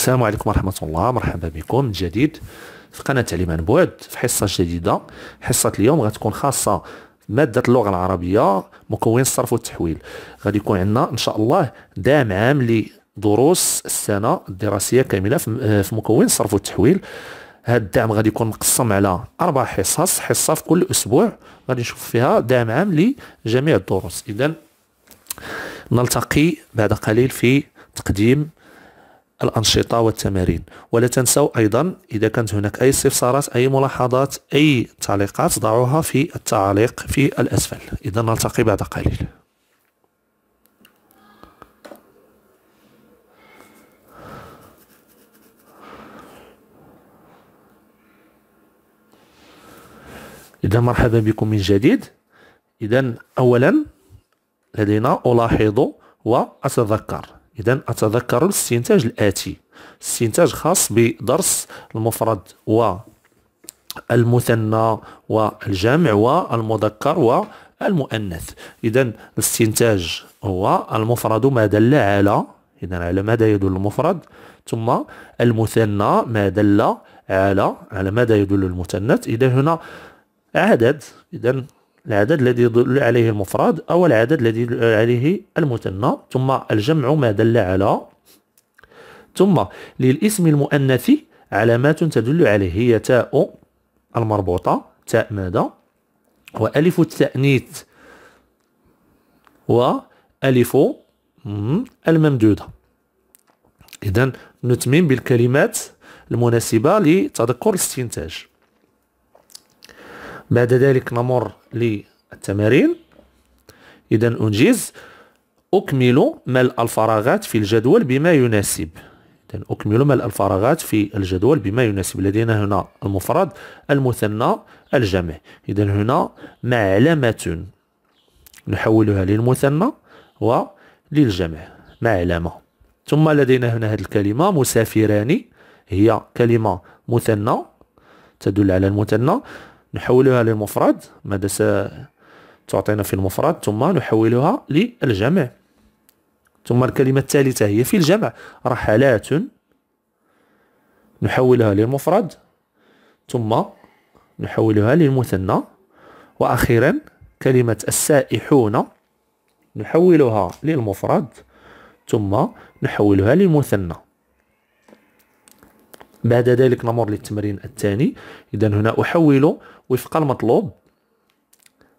السلام عليكم ورحمة الله مرحبا بكم من جديد في قناة تعليم عن بعد في حصة جديدة حصة اليوم غتكون خاصة مادة اللغة العربية مكون الصرف والتحويل غادي يكون عندنا إن شاء الله دعم عام لدروس السنة الدراسية كاملة في مكون الصرف والتحويل هذا الدعم غادي يكون مقسم على أربع حصص حصة في كل أسبوع غادي نشوف فيها دعم عام لجميع الدروس إذا نلتقي بعد قليل في تقديم الأنشطة والتمارين ولا تنسوا أيضا إذا كانت هناك أي استفسارات أي ملاحظات أي تعليقات ضعوها في التعليق في الأسفل إذا نلتقي بعد قليل إذا مرحبا بكم من جديد إذا أولا لدينا ألاحظ وأتذكر إذا أتذكر الاستنتاج الآتي استنتاج خاص بدرس المفرد و المثنى والجمع والمذكر والمؤنث إذا الاستنتاج هو المفرد ما دل على إذا على ماذا يدل المفرد ثم المثنى ما دل على على ماذا يدل المثنث إذا هنا عدد إذا العدد الذي يدل عليه المفرد أو العدد الذي يدل عليه المثنى ثم الجمع ما دل على ثم للاسم المؤنث علامات تدل عليه هي تاء المربوطة تاء ماذا وألف التأنيث وألف الممدودة إذا نتمم بالكلمات المناسبة لتذكر الاستنتاج بعد ذلك نمر للتمارين إذا أنجز أكمل ملء الفراغات في الجدول بما يناسب إذا أكمل ملء الفراغات في الجدول بما يناسب لدينا هنا المفرد المثنى الجمع إذا هنا معلمة نحولها للمثنى وللجمع معلمة ثم لدينا هنا هذه الكلمة مسافران هي كلمة مثنى تدل على المثنى نحولها للمفرد ماذا تعطينا في المفرد ثم نحولها للجمع ثم الكلمة الثالثة هي في الجمع رحلات نحولها للمفرد ثم نحولها للمثنى وأخيرا كلمة السائحون نحولها للمفرد ثم نحولها للمثنى بعد ذلك نمر للتمرين الثاني إذا هنا أحول وفق المطلوب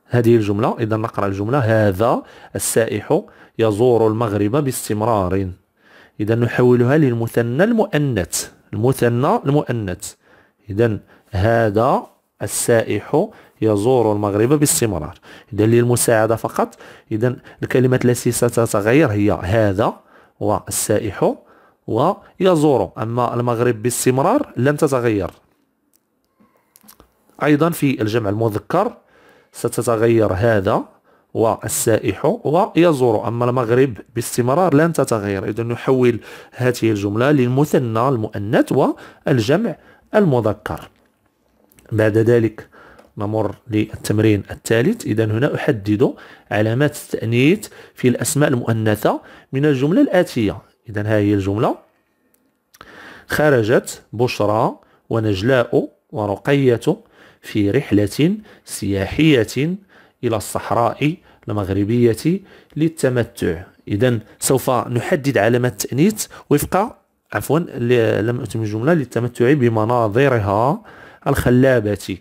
هذه الجملة إذا نقرأ الجملة هذا السائح يزور المغرب باستمرار إذا نحولها للمثنى المؤنث المثنى المؤنث إذا هذا السائح يزور المغرب باستمرار إذا للمساعدة فقط إذا الكلمات التي ستتغير هي هذا والسائح ويزوره أما المغرب باستمرار لن تتغير أيضا في الجمع المذكر ستتغير هذا والسائح ويزور أما المغرب باستمرار لن تتغير إذا نحول هذه الجملة للمثنى المؤنث والجمع المذكر بعد ذلك نمر للتمرين الثالث إذا هنا أحدد علامات التأنيث في الأسماء المؤنثة من الجملة الآتية اذا ها هي الجمله خرجت بشرى ونجلاء ورقيه في رحله سياحيه الى الصحراء المغربيه للتمتع اذا سوف نحدد علامه التانيث وفق عفوا لم اتم الجمله للتمتع بمناظرها الخلابه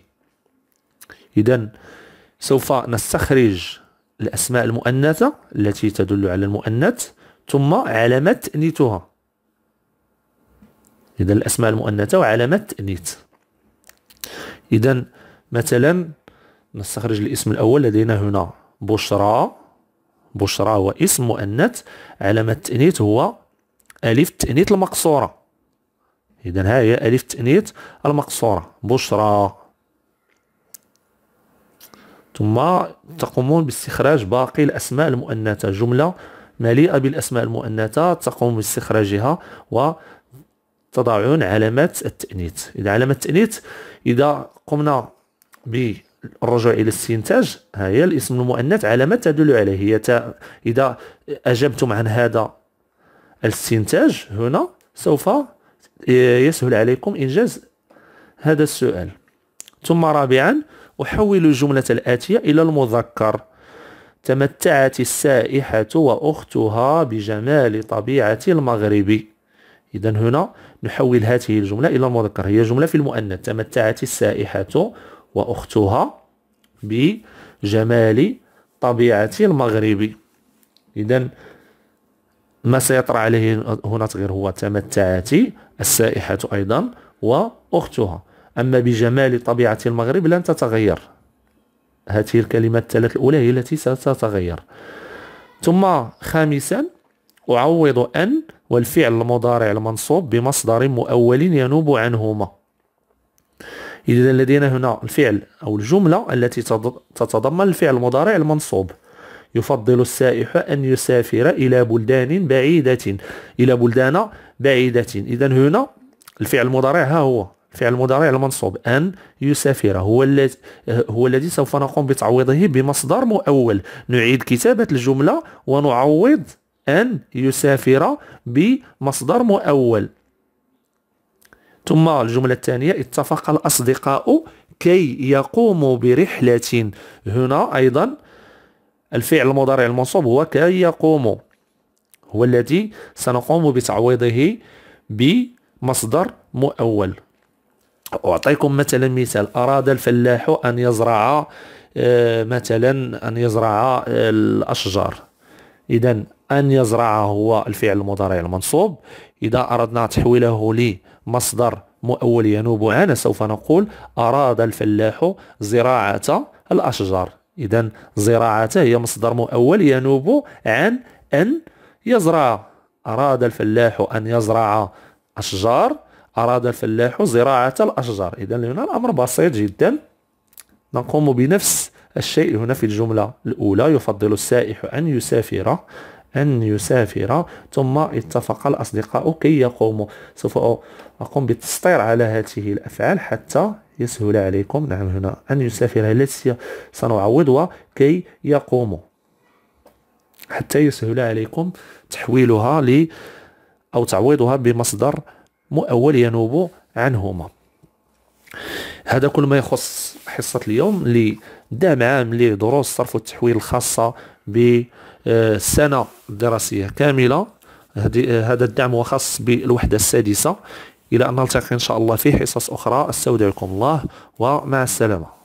اذا سوف نستخرج الاسماء المؤنثه التي تدل على المؤنث ثم علامات تأنيثها إذا الأسماء المؤنثة وعلامات التأنيث إذا مثلا نستخرج الاسم الأول لدينا هنا بشرى بشرى هو اسم مؤنث علامة التأنيث هو ألف التأنيث المقصورة إذا ها هي ألف التأنيث المقصورة بشرى ثم تقومون باستخراج باقي الأسماء المؤنثة جملة مليئة بالأسماء المؤنثة تقوم باستخراجها و تضعون علامات التأنيث إذا علامة التأنيث إذا قمنا بالرجوع إلى الاستنتاج ها هي الاسم المؤنث علامة تدل عليه هي تا إذا أجبتم عن هذا الاستنتاج هنا سوف يسهل عليكم إنجاز هذا السؤال ثم رابعا أحول الجملة الآتية إلى المذكر تمتعت السائحة وأختها بجمال طبيعة المغرب إذا هنا نحول هذه الجملة إلى المذكر هي جملة في المؤنث تمتعت السائحة وأختها بجمال طبيعة المغرب إذا ما سيطرأ عليه هنا تغيير هو تمتعت السائحة أيضا وأختها أما بجمال طبيعة المغرب لن تتغير هذه الكلمات الثلاث الأولى هي التي ستتغير ثم خامسا أعوض أن والفعل المضارع المنصوب بمصدر مؤول ينوب عنهما إذا لدينا هنا الفعل أو الجملة التي تتضمن الفعل المضارع المنصوب يفضل السائح أن يسافر إلى بلدان بعيدة إلى بلدان بعيدة إذا هنا الفعل المضارع ها هو فعل مضارع المنصوب أن يسافر هو الذي هو الذي سوف نقوم بتعويضه بمصدر مؤول نعيد كتابة الجملة ونعوض أن يسافر بمصدر مؤول ثم الجملة الثانية اتفق الأصدقاء كي يقوموا برحلة هنا أيضا الفعل المضارع المنصوب هو كي يقوموا هو الذي سنقوم بتعويضه بمصدر مؤول أعطيكم مثلا مثال أراد الفلاح أن يزرع آه، مثلا أن يزرع آه، الأشجار إذا أن يزرع هو الفعل المضارع المنصوب إذا أردنا تحويله لمصدر مؤول ينوب عنه سوف نقول أراد الفلاح زراعة الأشجار إذا زراعة هي مصدر مؤول ينوب عن أن يزرع أراد الفلاح أن يزرع أشجار أراد الفلاح زراعة الأشجار إذا هنا الأمر بسيط جدا نقوم بنفس الشيء هنا في الجملة الأولى يفضل السائح أن يسافر أن يسافر ثم اتفق الأصدقاء كي يقوموا سوف أقوم بالتسطير على هذه الأفعال حتى يسهل عليكم نعم هنا أن يسافر التي سنعوضها كي يقوموا حتى يسهل عليكم تحويلها ل أو تعويضها بمصدر مؤول ينوب عنهما هذا كل ما يخص حصة اليوم اللي دام عام لدروس الصرف والتحويل الخاصة بسنة آه، الدراسية كاملة آه، هذا الدعم هو خاص بالوحدة السادسة إلى أن نلتقي إن شاء الله في حصص أخرى أستودعكم الله ومع السلامة